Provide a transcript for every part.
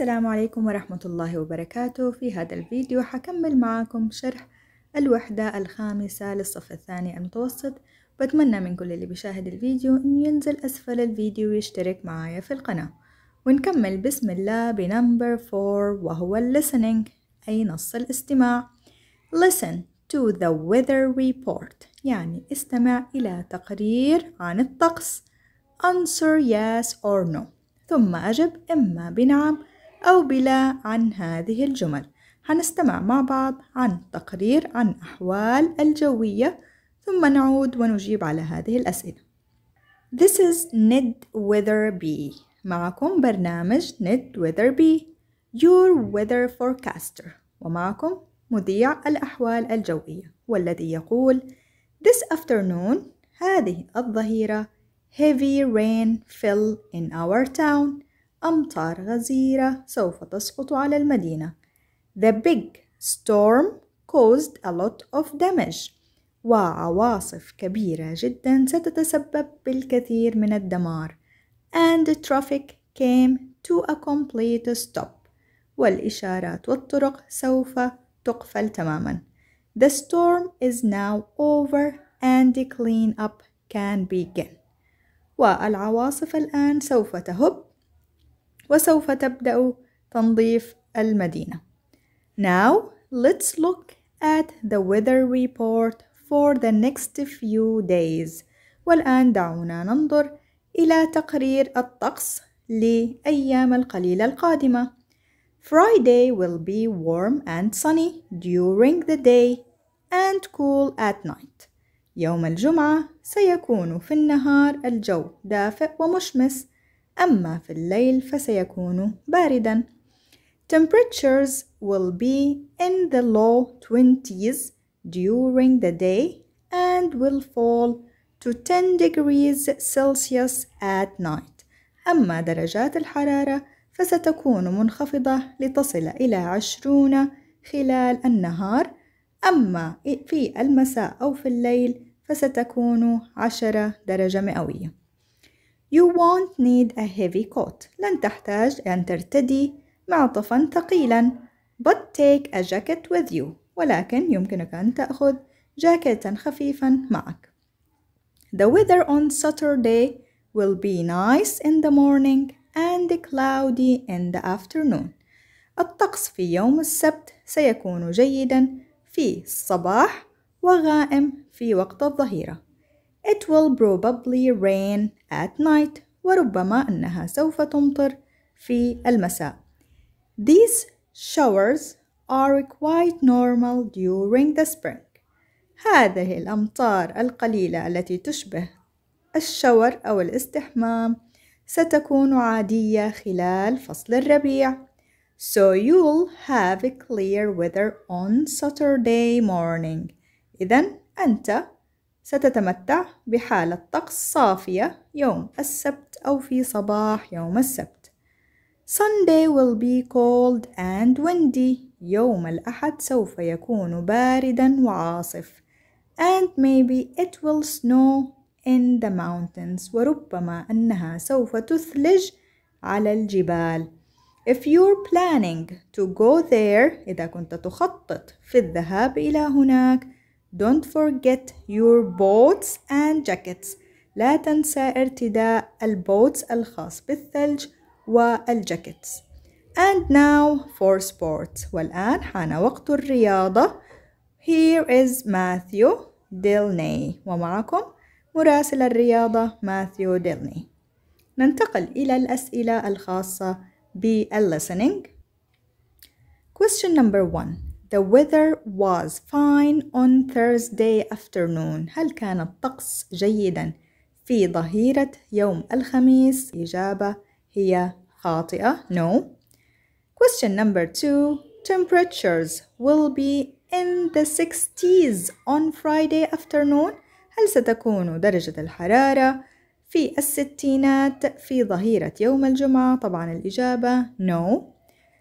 السلام عليكم ورحمة الله وبركاته في هذا الفيديو حكمل معاكم شرح الوحدة الخامسة للصف الثاني المتوسط بتمنى من كل اللي بيشاهد الفيديو إنه ينزل أسفل الفيديو ويشترك معايا في القناة ونكمل بسم الله بنمبر 4 وهو listening أي نص الاستماع listen to the weather report يعني استمع إلى تقرير عن الطقس answer yes or no ثم أجب إما بنعم أو بلا عن هذه الجمل هنستمع مع بعض عن تقرير عن أحوال الجوية ثم نعود ونجيب على هذه الأسئلة This is Ned Weatherby معكم برنامج Ned Weatherby Your Weather Forecaster ومعكم مذيع الأحوال الجوية والذي يقول This afternoon هذه الظهيرة heavy rain fell in our town أمطار غزيرة سوف تسقط على المدينة. The big storm caused a lot of damage. وعواصف كبيرة جدا ستتسبب بالكثير من الدمار. And the traffic came to a complete stop. والإشارات والطرق سوف تقفل تماما. The storm is now over and the cleanup can begin. والعواصف الآن سوف تهب وسوف تبدأ تنظيف المدينة. Now let's look at the weather report for the next few days. والآن دعونا ننظر إلى تقرير الطقس لأيام القليلة القادمة. Friday will be warm and sunny during the day and cool at night. يوم الجمعة سيكون في النهار الجو دافئ ومشمس أما في الليل فسيكون بارداً. Temperatures will be in the low 20s during the day and will fall to 10 degrees Celsius at night. أما درجات الحرارة فستكون منخفضة لتصل إلى 20 خلال النهار أما في المساء أو في الليل فستكون 10 درجة مئوية. You won't need a heavy coat. لن تحتاج أن ترتدي معطفا ثقيلا. But take a jacket with you. ولكن يمكنك أن تأخذ جاكيتا خفيفا معك. The weather on Saturday will be nice in the morning and cloudy in the afternoon. الطقس في يوم السبت سيكون جيدا في الصباح وغائم في وقت الظهيره It will probably rain at night وربما أنها سوف تمطر في المساء. These showers are quite normal during the spring. هذه الأمطار القليلة التي تشبه الشاور أو الاستحمام ستكون عادية خلال فصل الربيع. So you'll have clear weather on Saturday morning. إذن أنت ستتمتع بحالة طقس صافية يوم السبت أو في صباح يوم السبت. Sunday will be cold and windy. يوم الأحد سوف يكون باردا وعاصف. And maybe it will snow in the mountains. وربما أنها سوف تثلج على الجبال. If you're planning to go there, إذا كنت تخطط في الذهاب إلى هناك, Don't forget your boots and jackets. لا تنسى ارتداء البوتس الخاص بالثلج والجاكيتس. And now for sports. والآن حان وقت الرياضة. Here is Matthew Dilney. ومعكم مراسل الرياضة Matthew Dilney. ننتقل إلى الأسئلة الخاصة بالlistening. Question number one. The weather was fine on Thursday afternoon. هل كان الطقس جيدا في ظهيرة يوم الخميس؟ الإجابة هي خاطئة. No. Question number two. Temperatures will be in the 60s on Friday afternoon. هل ستكون درجة الحرارة في الستينات في ظهيرة يوم الجمعة؟ طبعا الإجابة no.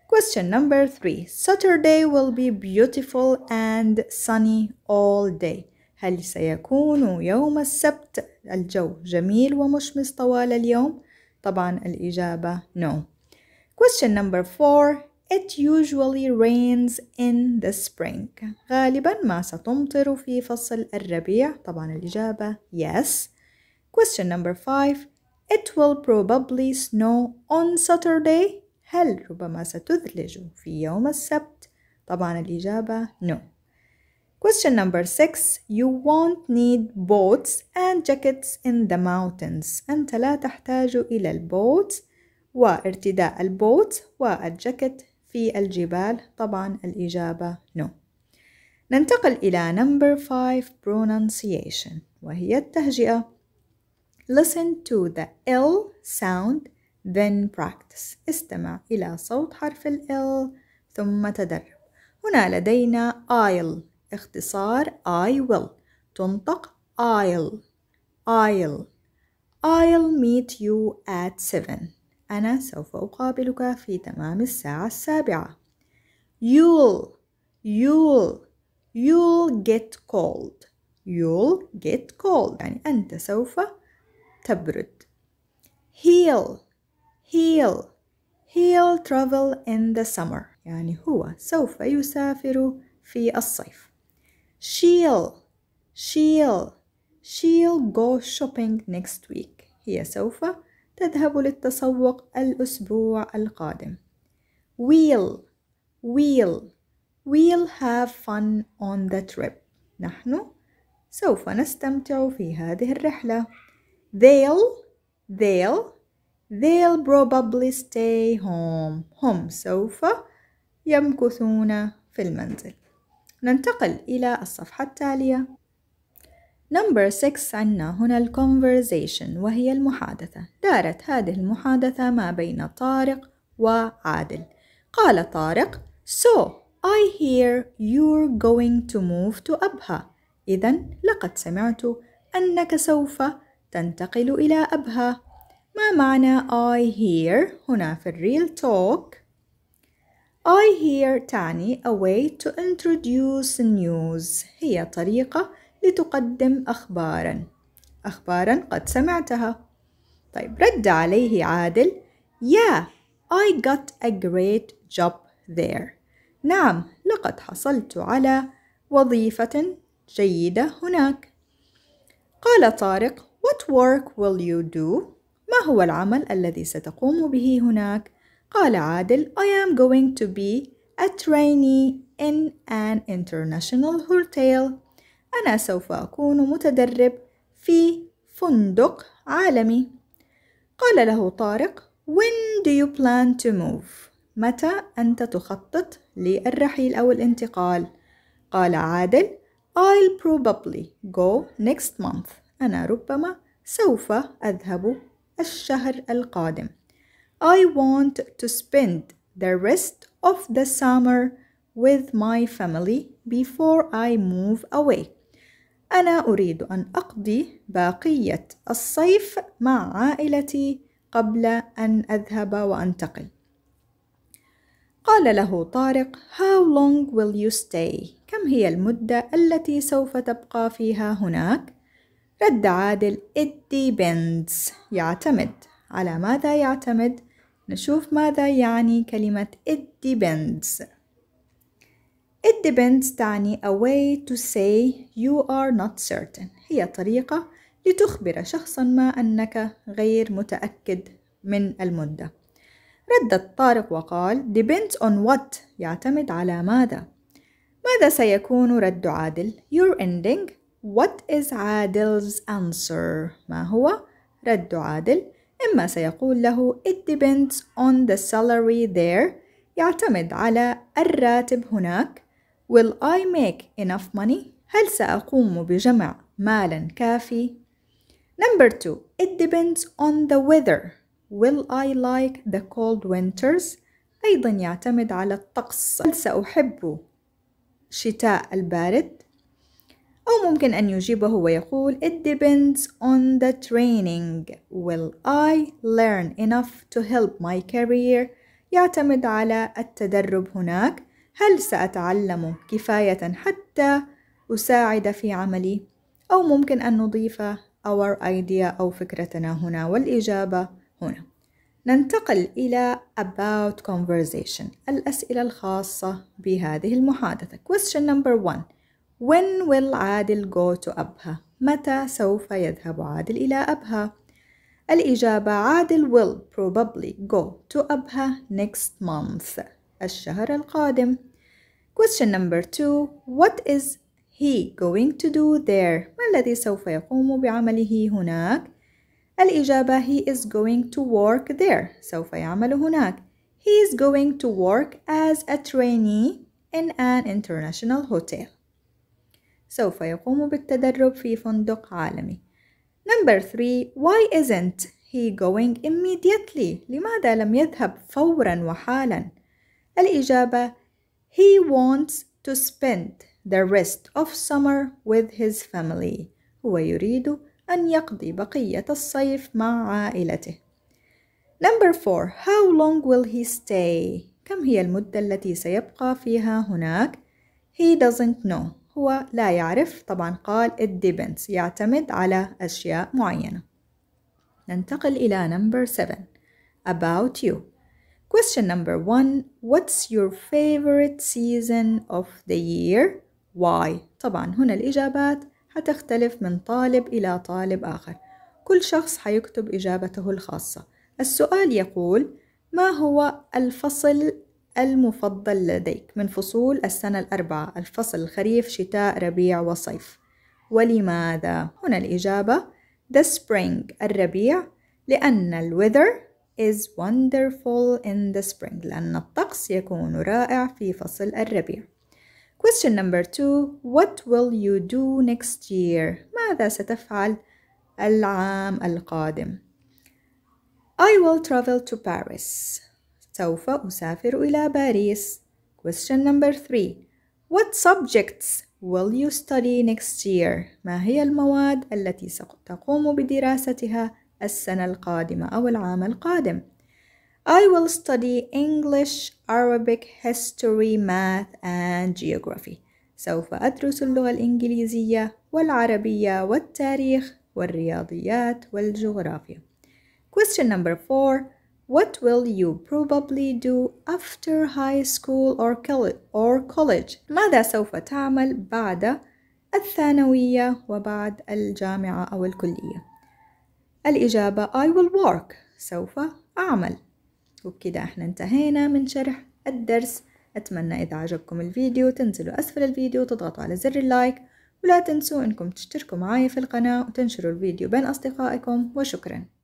Question number three. Saturday will be beautiful and sunny all day. هل سيكون يوم السبت الجو جميل ومشمس طوال اليوم؟ طبعا الإجابة no. Question number four. It usually rains in the spring. غالبا ما ستمطر في فصل الربيع. طبعا الإجابة yes. Question number five. It will probably snow on Saturday. هل ربما ستثلج في يوم السبت؟ طبعا الإجابة no. Question number six. You won't need boats and jackets in the mountains. أنت لا تحتاج إلى البوت وارتداء البوت والجاكيت في الجبال. طبعا الإجابة no. ننتقل إلى number five pronunciation وهي التهجئة. Listen to the L sound then practice استمع إلى صوت حرف ال L ثم تدرب هنا لدينا I'll اختصار I will تنطق I'll I'll I'll meet you at 7 أنا سوف أقابلك في تمام الساعة السابعة You'll You'll You'll get cold You'll get cold يعني أنت سوف تبرد He'll he'll he'll travel in the summer يعني هو سوف يسافر في الصيف she'll she'll she'll go shopping next week هي سوف تذهب للتسوق الأسبوع القادم we'll we'll we'll have fun on the trip نحن سوف نستمتع في هذه الرحلة they'll they'll They'll probably stay home. هم سوف يمكثون في المنزل. ننتقل إلى الصفحة التالية. Number 6 عندنا هنا ال conversation وهي المحادثة. دارت هذه المحادثة ما بين طارق وعادل. قال طارق: So I hear you're going to move to أبها. إذا لقد سمعت أنك سوف تنتقل إلى أبها. ما معنى I hear هنا في الريل توك I hear تعني a way to introduce news هي طريقة لتقدم أخبارا أخبارا قد سمعتها طيب رد عليه عادل Yeah I got a great job there نعم لقد حصلت على وظيفة جيدة هناك قال طارق What work will you do? ما هو العمل الذي ستقوم به هناك؟ قال عادل I am going to be a trainee in an international hotel أنا سوف أكون متدرب في فندق عالمي قال له طارق When do you plan to move? متى أنت تخطط للرحيل أو الانتقال؟ قال عادل I'll probably go next month أنا ربما سوف أذهب الشهر القادم I want to spend the rest of the summer with my family before I move away أنا أريد أن أقضي باقية الصيف مع عائلتي قبل أن أذهب وأنتقل قال له طارق How long will you stay؟ كم هي المدة التي سوف تبقى فيها هناك؟ رد عادل it depends يعتمد على ماذا يعتمد نشوف ماذا يعني كلمة it depends it depends تعني a way to say you are not certain هي طريقة لتخبر شخصا ما أنك غير متأكد من المدة رد طارق وقال depends on what يعتمد على ماذا ماذا سيكون رد عادل your ending What is عادل's answer؟ ما هو رد عادل؟ إما سيقول له It depends on the salary there يعتمد على الراتب هناك Will I make enough money؟ هل سأقوم بجمع مالا كافي؟ Number two It depends on the weather Will I like the cold winters؟ أيضا يعتمد على الطقس هل سأحب شتاء البارد؟ أو ممكن أن يجيبه ويقول It depends on the training Will I learn enough to help my career يعتمد على التدرب هناك هل سأتعلم كفاية حتى أساعد في عملي؟ أو ممكن أن نضيف our idea أو فكرتنا هنا والإجابة هنا ننتقل إلى about conversation الأسئلة الخاصة بهذه المحادثة question number one When will Adil go to Abha? متى سوف يذهب عادل إلى أبها؟ الإجابة عادل will probably go to أبها next month الشهر القادم Question number two What is he going to do there؟ ما الذي سوف يقوم بعمله هناك؟ الإجابة he is going to work there سوف يعمل هناك He is going to work as a trainee in an international hotel سوف يقوم بالتدرب في فندق عالمي. Number 3 Why isn't he going immediately? لماذا لم يذهب فورا وحالا؟ الإجابة He wants to spend the rest of summer with his family. هو يريد أن يقضي بقية الصيف مع عائلته. Number 4 How long will he stay? كم هي المدة التي سيبقى فيها هناك؟ He doesn't know. هو لا يعرف طبعا قال it depends يعتمد على أشياء معينة ننتقل إلى number 7 about you question number 1 what's your favorite season of the year why طبعا هنا الإجابات هتختلف من طالب إلى طالب آخر كل شخص حيكتب إجابته الخاصة السؤال يقول ما هو الفصل المفضل لديك من فصول السنة الأربعة الفصل الخريف شتاء ربيع وصيف ولماذا؟ هنا الإجابة The spring الربيع لأن الweather is wonderful in the spring لأن الطقس يكون رائع في فصل الربيع Question number two What will you do next year? ماذا ستفعل العام القادم؟ I will travel to Paris سوف أسافر إلى باريس. Question number three. What subjects will you study next year? ما هي المواد التي ستقوم بدراستها السنة القادمة أو العام القادم؟ I will study English, Arabic, History, Math and Geography. سوف أدرس اللغة الإنجليزية والعربية والتاريخ والرياضيات والجغرافيا. Question number four. What will you probably do after high school or college? ماذا سوف تعمل بعد الثانوية وبعد الجامعة أو الكلية؟ الإجابة I will work سوف أعمل وبكده احنا انتهينا من شرح الدرس أتمنى إذا عجبكم الفيديو تنزلوا أسفل الفيديو وتضغطوا على زر اللايك ولا تنسوا أنكم تشتركوا معاي في القناة وتنشروا الفيديو بين أصدقائكم وشكراً